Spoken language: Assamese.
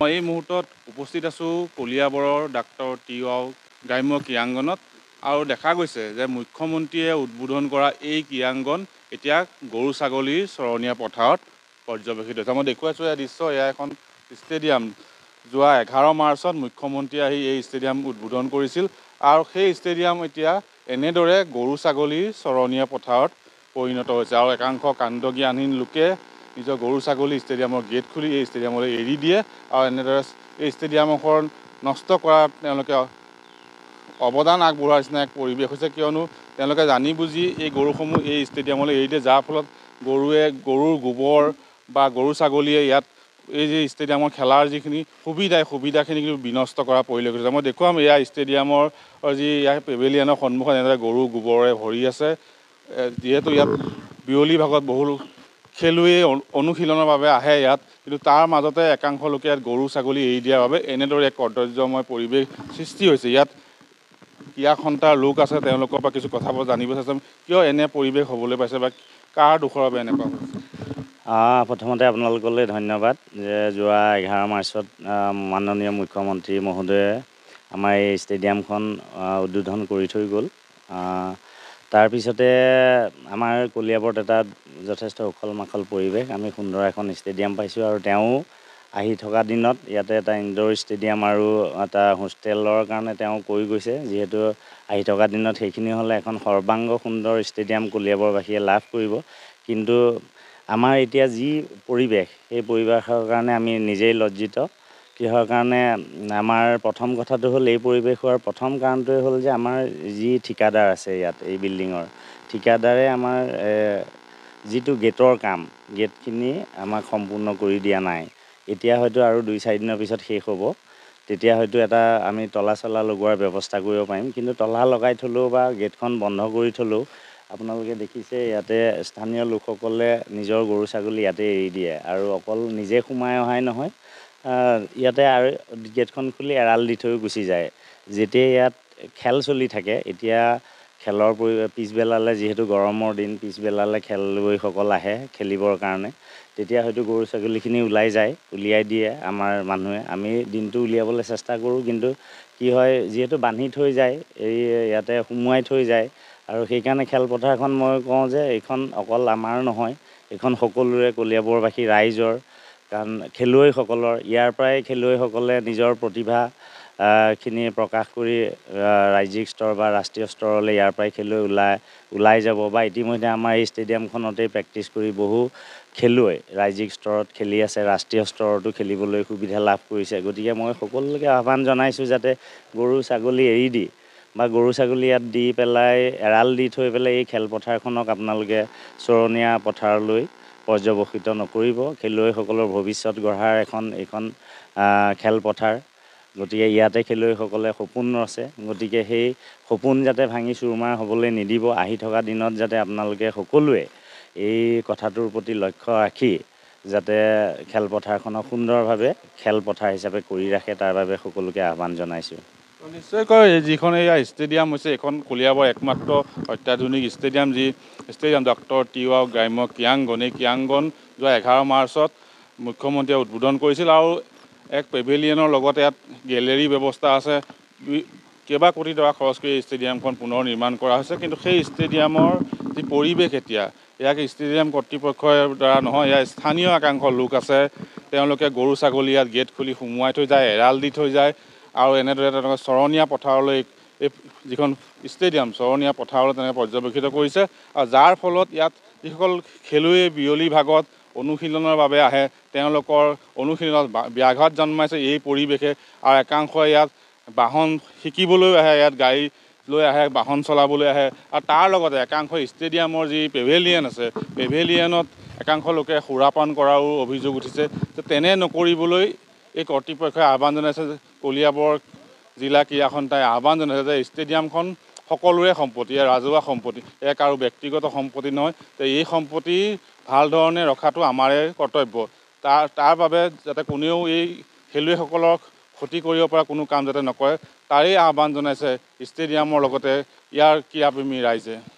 মই এই মুহূৰ্তত উপস্থিত আছোঁ কলিয়াবৰৰ ডাক্তৰ টি ৱাও গ্ৰাম্য ক্ৰিয়াংগনত আৰু দেখা গৈছে যে মুখ্যমন্ত্ৰীয়ে উদ্বোধন কৰা এই ক্ৰিয়াংগন এতিয়া গৰু ছাগলীৰ চৰণীয়া পথাৰত পৰ্যবেক্ষিত হৈছে মই দেখুৱাইছোঁ এয়া দৃশ্য এয়া এখন ষ্টেডিয়াম যোৱা এঘাৰ মাৰ্চত মুখ্যমন্ত্ৰী আহি এই ষ্টেডিয়াম উদ্বোধন কৰিছিল আৰু সেই ষ্টেডিয়াম এতিয়া এনেদৰে গৰু ছাগলীৰ চৰণীয়া পথাৰত পৰিণত হৈছে আৰু একাংশ জ্ঞানহীন লোকে নিজৰ গৰু ছাগলী ষ্টেডিয়ামৰ গেট খুলি এই ষ্টেডিয়ামলৈ এৰি দিয়ে আৰু এনেদৰে এই ষ্টেডিয়ামখন নষ্ট কৰা তেওঁলোকে অৱদান আগবঢ়োৱাৰ নিচিনা এক পৰিৱেশ হৈছে কিয়নো তেওঁলোকে জানি বুজি এই গৰুসমূহ এই ষ্টেডিয়ামলৈ এৰি দিয়ে যাৰ ফলত গৰুৱে গৰুৰ গোবৰ বা গৰু ছাগলীয়ে ইয়াত এই যে ষ্টেডিয়ামৰ খেলাৰ যিখিনি সুবিধা এই সুবিধাখিনি কিন্তু বিনষ্ট কৰা পৰিলক্ষিত হৈছে মই দেখুৱাম এয়া ষ্টেডিয়ামৰ যি ইয়াৰ পেভেলিয়ানৰ সন্মুখত এনেদৰে গৰু গোবৰে ভৰি আছে যিহেতু ইয়াত বিয়লি ভাগত বহু খেলুৱৈয়ে অনুশীলনৰ বাবে আহে ইয়াত কিন্তু তাৰ মাজতে একাংশ লোকে ইয়াত গৰু ছাগলী এৰি দিয়াৰ বাবে এনেদৰে এক কৰ্তব্যময় পৰিৱেশ সৃষ্টি হৈছে ইয়াত ক্ৰীড়া সন্থাৰ লোক আছে তেওঁলোকৰ পৰা কিছু কথাবোৰ জানিব চাইছে কিয় এনে পৰিৱেশ হ'বলৈ পাইছে বা কাৰ দুখৰ বাবে এনেকুৱা প্ৰথমতে আপোনালোকলৈ ধন্যবাদ যে যোৱা এঘাৰ মাৰ্চত মাননীয় মুখ্যমন্ত্ৰী মহোদয়ে আমাৰ এই ষ্টেডিয়ামখন উদ্বোধন কৰি থৈ গ'ল তাৰপিছতে আমাৰ কলিয়াবৰত এটা যথেষ্ট উখল মাখল পৰিৱেশ আমি সুন্দৰ এখন ষ্টেডিয়াম পাইছোঁ আৰু তেওঁ আহি থকা দিনত ইয়াতে এটা ইনড'ৰ ষ্টেডিয়াম আৰু এটা হোষ্টেলৰ কাৰণে তেওঁ কৈ গৈছে যিহেতু আহি থকা দিনত সেইখিনি হ'লে এখন সৰ্বাংগ সুন্দৰ ষ্টেডিয়াম কলিয়াবৰবাসীয়ে লাভ কৰিব কিন্তু আমাৰ এতিয়া যি পৰিৱেশ সেই পৰিৱেশৰ কাৰণে আমি নিজেই লজ্জিত কিহৰ কাৰণে আমাৰ প্ৰথম কথাটো হ'ল এই পৰিৱেশ হোৱাৰ প্ৰথম কাৰণটোৱে হ'ল যে আমাৰ যি ঠিকাদাৰ আছে ইয়াত এই বিল্ডিঙৰ ঠিকাদাৰে আমাৰ যিটো গেটৰ কাম গেটখিনি আমাক সম্পূৰ্ণ কৰি দিয়া নাই এতিয়া হয়তো আৰু দুই চাৰিদিনৰ পিছত শেষ হ'ব তেতিয়া হয়তো এটা আমি তলা চলা লগোৱাৰ ব্যৱস্থা কৰিব পাৰিম কিন্তু তলা লগাই থ'লেও বা গেটখন বন্ধ কৰি থ'লেও আপোনালোকে দেখিছে ইয়াতে স্থানীয় লোকসকলে নিজৰ গৰু ছাগলী ইয়াতে এৰি দিয়ে আৰু অকল নিজে সোমাই অহাই নহয় ইয়াতে আৰু গেটখন খুলি এৰাল দি থৈ গুচি যায় যেতিয়া ইয়াত খেল চলি থাকে এতিয়া খেলৰ পৰি পিছবেলালৈ যিহেতু গৰমৰ দিন পিছবেলালৈ খেলুৱৈসকল আহে খেলিবৰ কাৰণে তেতিয়া হয়তো গৰু ছাগলীখিনি ওলাই যায় উলিয়াই দিয়ে আমাৰ মানুহে আমি দিনটো উলিয়াবলৈ চেষ্টা কৰোঁ কিন্তু কি হয় যিহেতু বান্ধি থৈ যায় এই ইয়াতে সোমোৱাই থৈ যায় আৰু সেইকাৰণে খেলপথাৰখন মই কওঁ যে এইখন অকল আমাৰ নহয় এইখন সকলোৰে কলিয়াবৰবাসী ৰাইজৰ কাৰণ খেলুৱৈসকলৰ ইয়াৰ পৰাই খেলুৱৈসকলে নিজৰ প্ৰতিভা খিনি প্ৰকাশ কৰি ৰাজ্যিক স্তৰ বা ৰাষ্ট্ৰীয় স্তৰলৈ ইয়াৰ পৰাই খেলুৱৈ ওলাই ওলাই যাব বা ইতিমধ্যে আমাৰ এই ষ্টেডিয়ামখনতেই প্ৰেক্টিচ কৰি বহু খেলুৱৈ ৰাজ্যিক স্তৰত খেলি আছে ৰাষ্ট্ৰীয় স্তৰতো খেলিবলৈ সুবিধা লাভ কৰিছে গতিকে মই সকলোকে আহ্বান জনাইছোঁ যাতে গৰু ছাগলী এৰি দি বা গৰু ছাগলী ইয়াত দি পেলাই এৰাল দি থৈ পেলাই এই খেলপথাৰখনক আপোনালোকে চৰণীয়া পথাৰলৈ পৰ্যবসিত নকৰিব খেলুৱৈসকলৰ ভৱিষ্যত গঢ়াৰ এখন এইখন খেলপথাৰ গতিকে ইয়াতে খেলুৱৈসকলে সপোন ৰচে গতিকে সেই সপোন যাতে ভাঙি চুৰমাৰ হ'বলৈ নিদিব আহি থকা দিনত যাতে আপোনালোকে সকলোৱে এই কথাটোৰ প্ৰতি লক্ষ্য ৰাখি যাতে খেলপথাৰখনক সুন্দৰভাৱে খেলপথাৰ হিচাপে কৰি ৰাখে তাৰ বাবে সকলোকে আহ্বান জনাইছোঁ নিশ্চয়কৈ যিখন এয়া ষ্টেডিয়াম হৈছে এইখন কলিয়াবৰ একমাত্ৰ অত্যাধুনিক ষ্টেডিয়াম যি ষ্টেডিয়াম ডক্টৰ টি ৱাও গ্ৰাম্য কিয়াংগন এই কিয়াংগন যোৱা এঘাৰ মাৰ্চত মুখ্যমন্ত্ৰীয়ে উদ্বোধন কৰিছিল আৰু এক পেভেলিয়নৰ লগত ইয়াত গেলেৰী ব্যৱস্থা আছে কেইবা কোটি টকা খৰচ কৰি এই ষ্টেডিয়ামখন পুনৰ নিৰ্মাণ কৰা হৈছে কিন্তু সেই ষ্টেডিয়ামৰ যি পৰিৱেশ এতিয়া ইয়াক ষ্টেডিয়াম কৰ্তৃপক্ষৰ দ্বাৰা নহয় ইয়াৰ স্থানীয় একাংশ লোক আছে তেওঁলোকে গৰু ছাগলী ইয়াত গেট খুলি সোমোৱাই থৈ যায় এৰাল দি থৈ যায় আৰু এনেদৰে তেওঁলোকে চৰণীয়া পথাৰলৈ এই যিখন ষ্টেডিয়াম চৰণীয়া পথাৰলৈ তেনেকৈ পৰ্যবেক্ষিত কৰিছে আৰু যাৰ ফলত ইয়াত যিসকল খেলুৱৈ বিয়লি ভাগত অনুশীলনৰ বাবে আহে তেওঁলোকৰ অনুশীলনত ব্যাঘাত জন্মাইছে এই পৰিৱেশে আৰু একাংশই ইয়াত বাহন শিকিবলৈ আহে ইয়াত গাড়ী লৈ আহে বাহন চলাবলৈ আহে আৰু তাৰ লগতে একাংশ ষ্টেডিয়ামৰ যি পেভেলিয়ন আছে পেভেলিয়নত একাংশ লোকে সুৰাপান কৰাৰো অভিযোগ উঠিছে তো তেনে নকৰিবলৈ এই কৰ্তৃপক্ষই আহ্বান জনাইছে যে কলিয়াবৰ জিলা ক্ৰীড়াখন তাই আহ্বান জনাইছে যে ষ্টেডিয়ামখন সকলোৰে সম্পত্তি ইয়াৰ ৰাজহুৱা সম্পত্তি এক আৰু ব্যক্তিগত সম্পত্তি নহয় এই সম্পত্তি ভাল ধৰণে ৰখাটো আমাৰে কৰ্তব্য তাৰ তাৰ বাবে যাতে কোনেও এই খেলুৱৈসকলক ক্ষতি কৰিব পৰা কোনো কাম যাতে নকৰে তাৰেই আহ্বান জনাইছে ষ্টেডিয়ামৰ লগতে ইয়াৰ ক্ৰীড়াপ্ৰেমী ৰাইজে